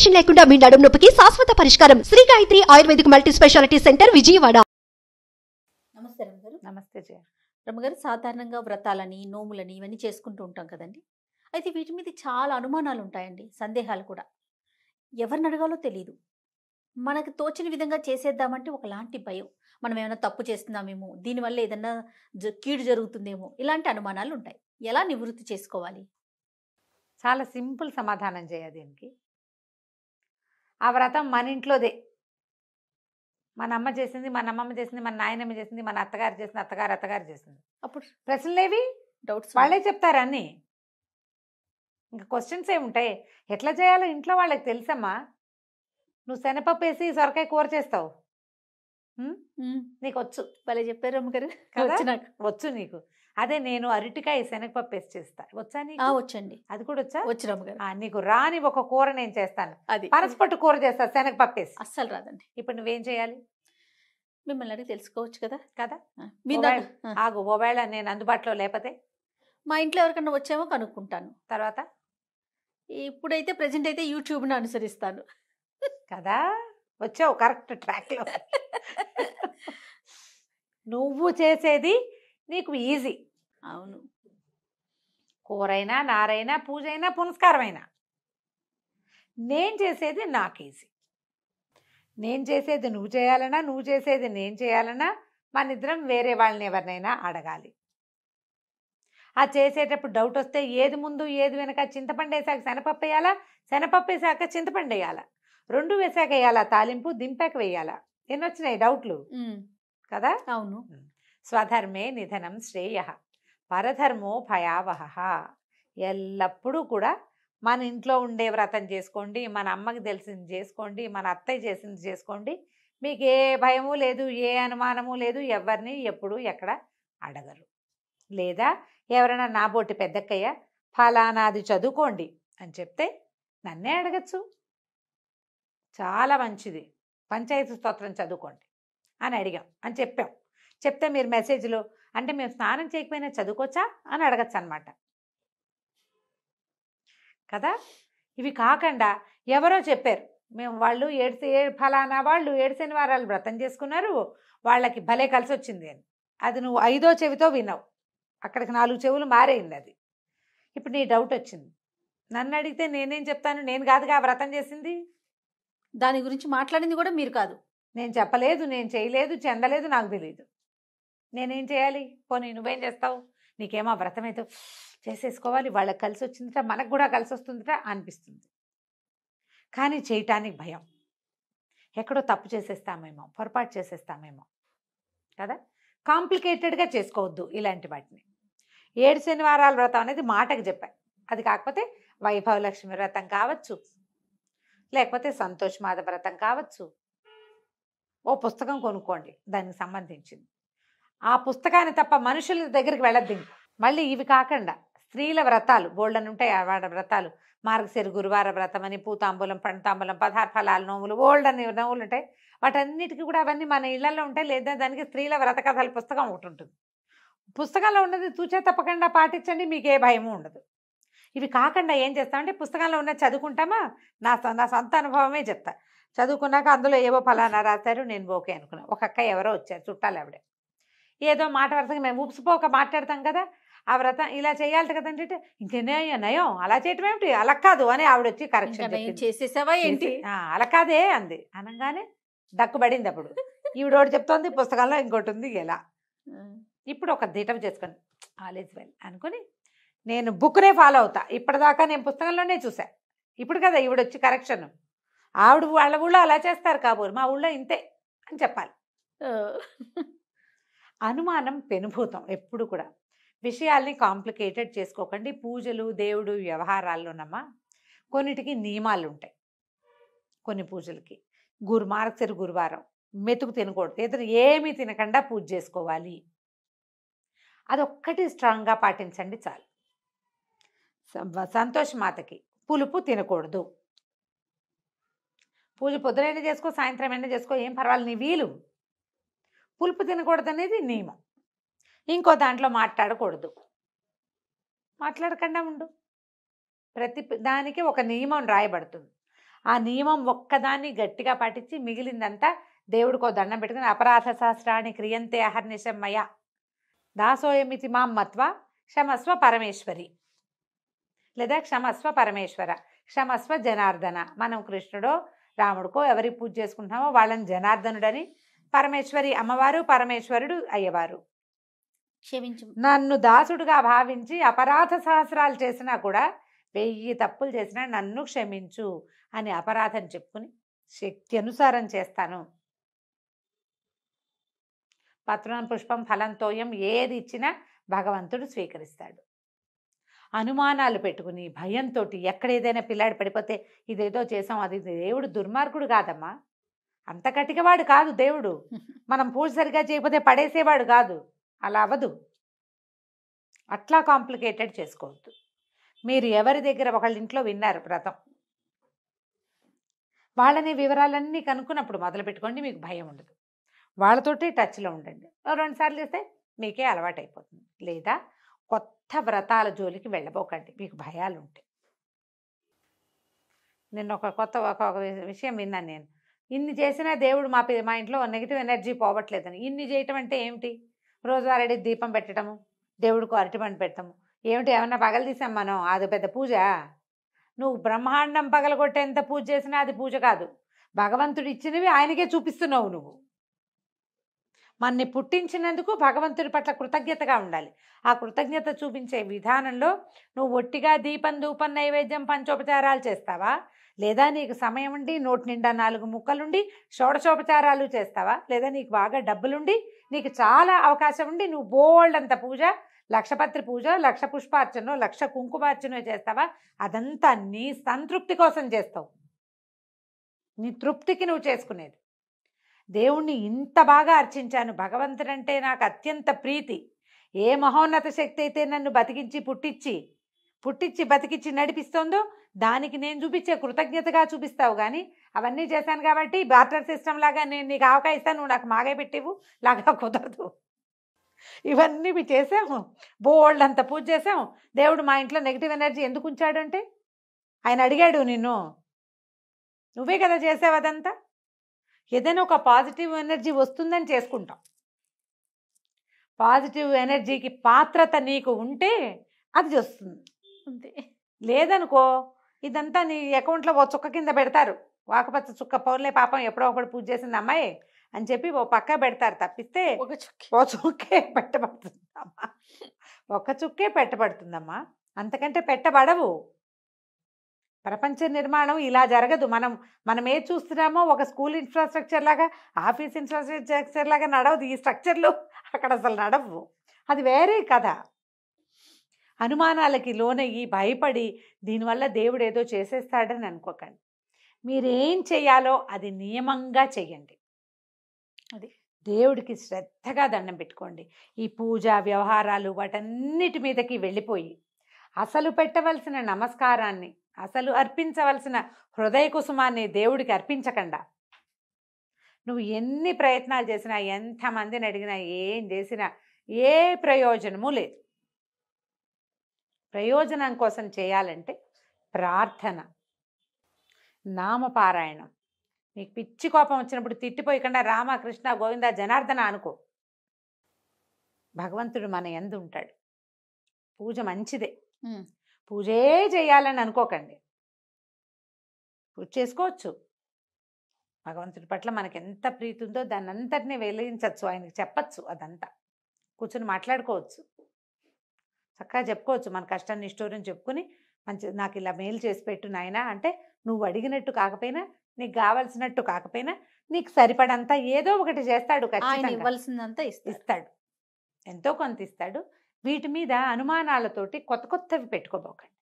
Inflammation లేకుండా మీ నడుము నొప్పికి శాశ్వత పరిష్కారం Shri Gayatri Ayurvedic multi speciality centre Vijayawada నమస్తే రమగారు నమస్తే జయ సాధారణంగా వ్రతాలని నోములని ఇవన్నీ చేసుకుంటూ ఉంటాం కదండి అయితే వీటి మీద చాలా అనుమానాలు ఉంటాయండి సందేహాలు కూడా ఎవరిని అడగాలో తెలియదు మనకు తోచిన విధంగా చేసేద్దామంటే ఒకలాంటి భయం మనం ఏమైనా తప్పు చేస్తున్నామేమో దీనివల్ల ఏదన్నా కీడు జరుగుతుందేమో ఇలాంటి అనుమానాలు ఉంటాయి ఎలా నివృత్తి చేసుకోవాలి చాలా సింపుల్ సమాధానం చేయ దీనికి ఆ వ్రతం మన ఇంట్లోదే మన అమ్మ చేసింది మన అమ్మమ్మ చేసింది మన నాయనమ్మ చేసింది మన అత్తగారు చేసింది అత్తగారు అత్తగారు చేసింది అప్పుడు ప్రశ్నలేవి డౌట్స్ వాళ్ళే చెప్తారా అన్నీ ఇంకా క్వశ్చన్స్ ఏముంటాయి ఎట్లా చేయాలో ఇంట్లో వాళ్ళకి తెలుసమ్మా నువ్వు శనపప్పు వేసి సొరకాయ కూర చేస్తావు నీకు వచ్చు భలే చెప్పారు అమ్మగారు వచ్చు నీకు అదే నేను అరటికాయ శనగపప్పు వేసి చేస్తాను వచ్చా నీకు? వచ్చండి అది కూడా వచ్చా వచ్చిరాము నీకు రాని ఒక కూర నేను చేస్తాను అది పరసపట్టు కూర చేస్తా శనగపప్పు వేసి అస్సలు రాదండి ఇప్పుడు నువ్వేం చేయాలి మిమ్మల్ని అడిగి తెలుసుకోవచ్చు కదా కదా ఆ, ఆగు ఒకవేళ నేను అందుబాటులో లేకపోతే మా ఇంట్లో ఎవరికన్నా వచ్చామో కనుక్కుంటాను తర్వాత ఇప్పుడైతే ప్రజెంట్ అయితే యూట్యూబ్ను అనుసరిస్తాను కదా వచ్చావు కరెక్ట్ ట్రాక్లో నువ్వు చేసేది నీకు ఈజీ అవును కూరైనా నారైనా పూజ అయినా పునస్కారమైనా నేను చేసేది నాకేసి నేను చేసేది నువ్వు చేయాలన్నా నువ్వు చేసేది నేను చేయాలన్నా మన ఇద్దరం వేరే వాళ్ళని ఎవరినైనా అడగాలి ఆ చేసేటప్పుడు డౌట్ వస్తే ఏది ముందు ఏది వెనక చింతపండు వేసాక శనపప్పు వేయాలా శనపప్పు వేసాక చింతపండు వేయాలా రెండు వేసాక వేయాలా తాలింపు దింపాక వేయాలా ఎన్నొచ్చినాయి డౌట్లు కదా అవును స్వధర్మే నిధనం శ్రేయ పరధర్మో భయావహ ఎల్లప్పుడూ కూడా మన ఇంట్లో ఉండే వ్రతం చేసుకోండి మన అమ్మకి తెలిసింది చేసుకోండి మన అత్తయ్య చేసింది చేసుకోండి మీకు ఏ భయము లేదు ఏ అనుమానము లేదు ఎవరిని ఎప్పుడు ఎక్కడ అడగరు లేదా ఎవరైనా నా బోటి పెద్దక్కయ్య ఫలానాది చదువుకోండి అని చెప్తే నన్నే అడగచ్చు చాలా మంచిది పంచాయతీ స్తోత్రం చదువుకోండి అని అడిగాం అని చెప్పాం చెప్తే మీరు మెసేజ్లో అంటే మేము స్నానం చేయకపోయినా చదువుకోవచ్చా అని అడగచ్చు అనమాట కదా ఇవి కాకుండా ఎవరో చెప్పారు మేము వాళ్ళు ఏడిసే ఫలానా వాళ్ళు ఏడు శనివారాలు వ్రతం చేసుకున్నారు వాళ్ళకి భలే కలిసి వచ్చింది అని అది నువ్వు ఐదో చెవితో వినవు అక్కడికి నాలుగు చెవులు మారేయింది అది ఇప్పుడు నీ డౌట్ వచ్చింది నన్ను అడిగితే నేనేం చెప్తాను నేను కాదుగా వ్రతం చేసింది దాని గురించి మాట్లాడింది కూడా మీరు కాదు నేను చెప్పలేదు నేను చేయలేదు చెందలేదు నాకు తెలియదు నేనేం చేయాలి పోనీ నువ్వేం చేస్తావు నీకేమో వ్రతం చేసేసుకోవాలి వాళ్ళకి కలిసి వచ్చిందిట మనకు కూడా కలిసి వస్తుందిట అనిపిస్తుంది కానీ చేయటానికి భయం ఎక్కడో తప్పు చేసేస్తామేమో పొరపాటు చేసేస్తామేమో కదా కాంప్లికేటెడ్గా చేసుకోవద్దు ఇలాంటి వాటిని ఏడు శనివారాల వ్రతం అనేది మాటకు చెప్పాను అది కాకపోతే వైభవలక్ష్మి వ్రతం కావచ్చు లేకపోతే సంతోష్ మాధవ వ్రతం కావచ్చు ఓ పుస్తకం కొనుక్కోండి దానికి సంబంధించింది ఆ పుస్తకాన్ని తప్ప మనుషుల దగ్గరికి వెళ్ళద్దు మళ్ళీ ఇవి కాకుండా స్త్రీల వ్రతాలు బోల్డని ఉంటాయి వాడ వ్రతాలు మార్గశీర గురువార వ్రతం అని పూతాంబూలం పండుతాంబూలం ఫలాలు నోములు ఓల్డని నోములు ఉంటాయి వాటన్నిటికీ కూడా అవన్నీ మన ఇళ్లలో ఉంటాయి లేదా దానికి స్త్రీల వ్రత కథల పుస్తకం ఒకటి ఉంటుంది పుస్తకంలో ఉన్నది చూచే తప్పకుండా పాటించండి మీకు ఏ భయము ఉండదు ఇవి కాకుండా ఏం చేస్తామంటే పుస్తకంలో ఉన్నది చదువుకుంటామా నా నా సొంత అనుభవమే చెప్తా చదువుకున్నాక అందులో ఏవో ఫలానా రాశారు నేను ఓకే అనుకున్నా ఒక అక్క ఎవరో వచ్చారు చుట్టాలు ఆవిడే ఏదో మాట వరసగా మేము ఉప్సిపోక మాట్లాడతాం కదా ఆ వ్రతం ఇలా చేయాలి కదంటే ఇంకేనే నయం అలా చేయటం ఏమిటి అలా కాదు అని ఆవిడ వచ్చి కరెక్షన్ చేసేసావా ఏంటి అలా కాదే అంది అనగానే దక్కుబడింది అప్పుడు ఈవిడోడు చెప్తోంది పుస్తకాల్లో ఇంకోటి ఉంది ఎలా ఇప్పుడు ఒక దీటం చేసుకొని ఆల్ ఈజ్ వెల్ అనుకుని నేను బుక్నే ఫాలో అవుతా ఇప్పటిదాకా నేను పుస్తకంలోనే చూసా ఇప్పుడు కదా ఈవిడ వచ్చి కరెక్షన్ ఆవిడ వాళ్ళ ఊళ్ళో అలా చేస్తారు కాబోరు మా ఊళ్ళో ఇంతే అని చెప్పాలి అనుమానం పెనుభూతం ఎప్పుడు కూడా విషయాల్ని కాంప్లికేటెడ్ చేసుకోకండి పూజలు దేవుడు వ్యవహారాల్లోనమ్మా కొన్నిటికి నియమాలు ఉంటాయి కొన్ని పూజలకి గురు మార్గశిర గురువారం మెతుకు తినకూడదు ఇతను ఏమీ తినకుండా పూజ చేసుకోవాలి అదొక్కటి స్ట్రాంగ్గా పాటించండి చాలు సంతోష్ మాతకి పులుపు తినకూడదు పూజ పొద్దునైనా చేసుకో సాయంత్రం అయినా చేసుకో ఏం పర్వాలేదు నీ వీలు పులుపు తినకూడదు అనేది నియమం ఇంకో దాంట్లో మాట్లాడకూడదు మాట్లాడకుండా ఉండు ప్రతి దానికి ఒక నియమం రాయబడుతుంది ఆ నియమం ఒక్కదాన్ని గట్టిగా పాటించి మిగిలిందంతా దేవుడికో దండం పెట్టుకుని అపరాధ శాస్త్రాన్ని క్రియంతే అహర్నిశమ్మయ దాసోయమితి మాం క్షమస్వ పరమేశ్వరి లేదా క్షమస్వ పరమేశ్వర క్షమస్వ జనార్దన మనం కృష్ణుడో రాముడికో ఎవరి పూజ చేసుకుంటున్నామో వాళ్ళని జనార్దనుడని పరమేశ్వరి అమ్మవారు పరమేశ్వరుడు అయ్యవారు నన్ను దాసుడుగా భావించి అపరాధ సహస్రాలు చేసినా కూడా వెయ్యి తప్పులు చేసినా నన్ను క్షమించు అని అపరాధం చెప్పుకుని శక్తి అనుసారం చేస్తాను పత్రం పుష్పం ఫలం తోయం ఏది ఇచ్చినా భగవంతుడు స్వీకరిస్తాడు అనుమానాలు పెట్టుకుని భయంతో ఎక్కడ ఏదైనా పిల్లాడు పడిపోతే ఇదేదో చేసాం అది దేవుడు దుర్మార్గుడు కాదమ్మా అంత కటికవాడు కాదు దేవుడు మనం పూజ సరిగా చేయకపోతే పడేసేవాడు కాదు అలా అవ్వదు అట్లా కాంప్లికేటెడ్ చేసుకోవద్దు మీరు ఎవరి దగ్గర ఒకళ్ళ ఇంట్లో విన్నారు వ్రతం వాళ్ళని వివరాలన్నీ కనుక్కున్నప్పుడు మొదలు పెట్టుకోండి మీకు భయం ఉండదు వాళ్ళతోటి టచ్లో ఉండండి రెండు సార్లు చేస్తే మీకే అలవాటైపోతుంది లేదా కొత్త వ్రతాల జోలికి వెళ్ళబోకండి మీకు భయాలు ఉంటాయి నిన్న ఒక కొత్త ఒక విషయం విన్నాను నేను ఇన్ని చేసినా దేవుడు మా మా ఇంట్లో నెగిటివ్ ఎనర్జీ పోవట్లేదని ఇన్ని చేయటం అంటే ఏమిటి రోజువారీ దీపం పెట్టడము దేవుడికి పండు పెట్టము ఏమిటి ఏమన్నా పగలు తీసాం మనం అది పెద్ద పూజ నువ్వు బ్రహ్మాండం పగలగొట్టేంత పూజ చేసినా అది పూజ కాదు భగవంతుడు ఇచ్చినవి ఆయనకే చూపిస్తున్నావు నువ్వు మన్ని పుట్టించినందుకు భగవంతుడి పట్ల కృతజ్ఞతగా ఉండాలి ఆ కృతజ్ఞత చూపించే విధానంలో నువ్వు ఒట్టిగా దీపం దూపం నైవేద్యం పంచోపచారాలు చేస్తావా లేదా నీకు సమయం ఉండి నోటి నిండా నాలుగు ముక్కలుండి షోడశోపచారాలు చేస్తావా లేదా నీకు బాగా డబ్బులుండి నీకు చాలా అవకాశం ఉండి నువ్వు బోల్డ్ అంత పూజ లక్షపత్రి పూజ లక్ష పుష్పార్చనో లక్ష కుంకుమార్చనో చేస్తావా అదంతా నీ సంతృప్తి కోసం చేస్తావు నీ తృప్తికి నువ్వు చేసుకునేది దేవుణ్ణి ఇంత బాగా అర్చించాను భగవంతుడంటే నాకు అత్యంత ప్రీతి ఏ మహోన్నత శక్తి అయితే నన్ను బతికించి పుట్టించి పుట్టించి బతికించి నడిపిస్తోందో దానికి నేను చూపించే కృతజ్ఞతగా చూపిస్తావు కానీ అవన్నీ చేశాను కాబట్టి బార్టర్ సిస్టమ్ లాగా నేను నీకు ఆవకాయ ఇస్తాను నువ్వు నాకు మాగే పెట్టివు లాగా కుదరదు ఇవన్నీ చేసాము బోల్డ్ అంత పూజ చేసాము దేవుడు మా ఇంట్లో నెగిటివ్ ఎనర్జీ ఎందుకు ఉంచాడు అంటే ఆయన అడిగాడు నిన్ను నువ్వే కదా చేసావు అదంతా ఏదైనా ఒక పాజిటివ్ ఎనర్జీ వస్తుందని చేసుకుంటాం పాజిటివ్ ఎనర్జీకి పాత్రత నీకు ఉంటే అది చేస్తుంది అంతే లేదనుకో ఇదంతా నీ అకౌంట్లో ఓ చుక్క కింద పెడతారు వాకపచ్చ చుక్క పౌర్లే పాపం ఎప్పుడో ఒకటి పూజ చేసింది అమ్మాయి అని చెప్పి ఓ పక్క పెడతారు తప్పిస్తే ఒక చుక్క ఓ చుక్కే పెట్టబడుతుందమ్మా ఒక చుక్కే పెట్టబడుతుందమ్మా అంతకంటే పెట్టబడవు ప్రపంచ నిర్మాణం ఇలా జరగదు మనం మనం ఏ చూస్తున్నామో ఒక స్కూల్ ఇన్ఫ్రాస్ట్రక్చర్ లాగా ఆఫీస్ ఇన్ఫ్రాస్ట్రక్చర్ లాగా నడవదు ఈ స్ట్రక్చర్లు అక్కడ అసలు నడవు అది వేరే కథ అనుమానాలకి లోనయ్యి భయపడి దీనివల్ల దేవుడు ఏదో చేసేస్తాడని అనుకోకండి మీరేం చేయాలో అది నియమంగా చేయండి అది దేవుడికి శ్రద్ధగా దండం పెట్టుకోండి ఈ పూజ వ్యవహారాలు వాటన్నిటి మీదకి వెళ్ళిపోయి అసలు పెట్టవలసిన నమస్కారాన్ని అసలు అర్పించవలసిన హృదయ కుసుమాన్ని దేవుడికి అర్పించకుండా నువ్వు ఎన్ని ప్రయత్నాలు చేసినా ఎంతమందిని అడిగినా ఏం చేసినా ఏ ప్రయోజనము లేదు ప్రయోజనం కోసం చేయాలంటే ప్రార్థన నామపారాయణం నీకు పిచ్చి కోపం వచ్చినప్పుడు తిట్టిపోయకుండా రామ కృష్ణ గోవింద జనార్దన అనుకో భగవంతుడు మన ఎందు ఉంటాడు పూజ మంచిదే పూజే చేయాలని అనుకోకండి పూజ చేసుకోవచ్చు భగవంతుడి పట్ల మనకి ఎంత ప్రీతి ఉందో దాన్ని అంతటినీ వెలిగించవచ్చు ఆయనకి చెప్పచ్చు అదంతా కూర్చొని మాట్లాడుకోవచ్చు చక్కగా చెప్పుకోవచ్చు మన కష్టాన్ని నిష్ఠూరం చెప్పుకుని మంచి నాకు ఇలా మెయిల్ చేసి పెట్టు నాయనా అంటే నువ్వు అడిగినట్టు కాకపోయినా నీకు కావలసినట్టు కాకపోయినా నీకు సరిపడంతా ఏదో ఒకటి చేస్తాడు ఇవ్వాల్సిందంతా ఇస్తాడు ఎంతో కొంత ఇస్తాడు వీటి మీద అనుమానాలతోటి కొత్త కొత్తవి పెట్టుకోబోకండి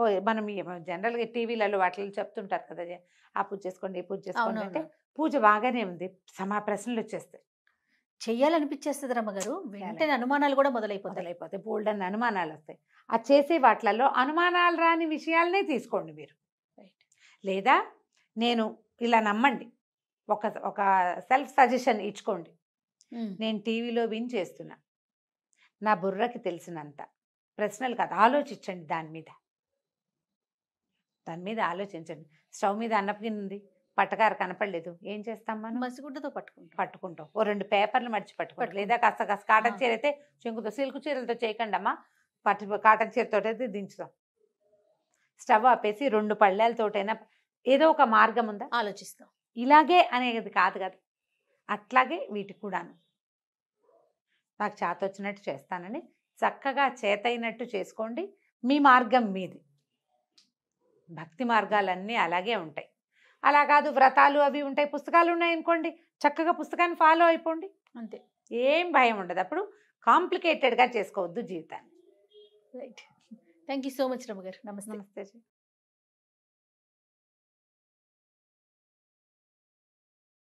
ఓ మనం జనరల్గా టీవీలలో వాటిలో చెప్తుంటారు కదా ఆ పూజ చేసుకోండి ఈ పూజ చేసుకోండి అంటే పూజ బాగానే ఉంది సమా ప్రశ్నలు వచ్చేస్తాయి చేయాలనిపించేస్తుంది రమ్మగారు వెంటనే అనుమానాలు కూడా మొదలైపోతాయి మొదలైపోతాయి బోల్డ్ అని అనుమానాలు వస్తాయి ఆ చేసే వాటిలలో అనుమానాలు రాని విషయాలనే తీసుకోండి మీరు లేదా నేను ఇలా నమ్మండి ఒక ఒక సెల్ఫ్ సజెషన్ ఇచ్చుకోండి నేను టీవీలో విన్ చేస్తున్నా నా బుర్రకి తెలిసినంత ప్రశ్నలు కాదు ఆలోచించండి దాని మీద దాని మీద ఆలోచించండి స్టవ్ మీద అన్నపు ఉంది పట్టగారు కనపడలేదు ఏం చేస్తాం మసిగుడ్డతో పట్టుకుంటాం పట్టుకుంటాం ఓ రెండు పేపర్లు మడిచి పట్టుకుంటాం లేదా కాస్త కాస్త కాటన్ చీర అయితే చెంకుతో సిల్క్ చీరలతో చేయకండి అమ్మా పట్టు కాటన్ చీరతో అయితే దించుదాం స్టవ్ ఆపేసి రెండు పళ్ళేలతోటైనా ఏదో ఒక మార్గం ఉందా ఆలోచిస్తాం ఇలాగే అనేది కాదు కదా అట్లాగే వీటికి కూడాను నాకు చేత వచ్చినట్టు చేస్తానని చక్కగా చేతైనట్టు చేసుకోండి మీ మార్గం మీది భక్తి మార్గాలన్నీ అలాగే ఉంటాయి అలా కాదు వ్రతాలు అవి ఉంటాయి పుస్తకాలు ఉన్నాయనుకోండి చక్కగా పుస్తకాన్ని ఫాలో అయిపోండి అంతే ఏం భయం ఉండదు అప్పుడు కాంప్లికేటెడ్గా చేసుకోవద్దు జీవితాన్ని right thank you so much Ramma గారు నమస్తే నమస్తే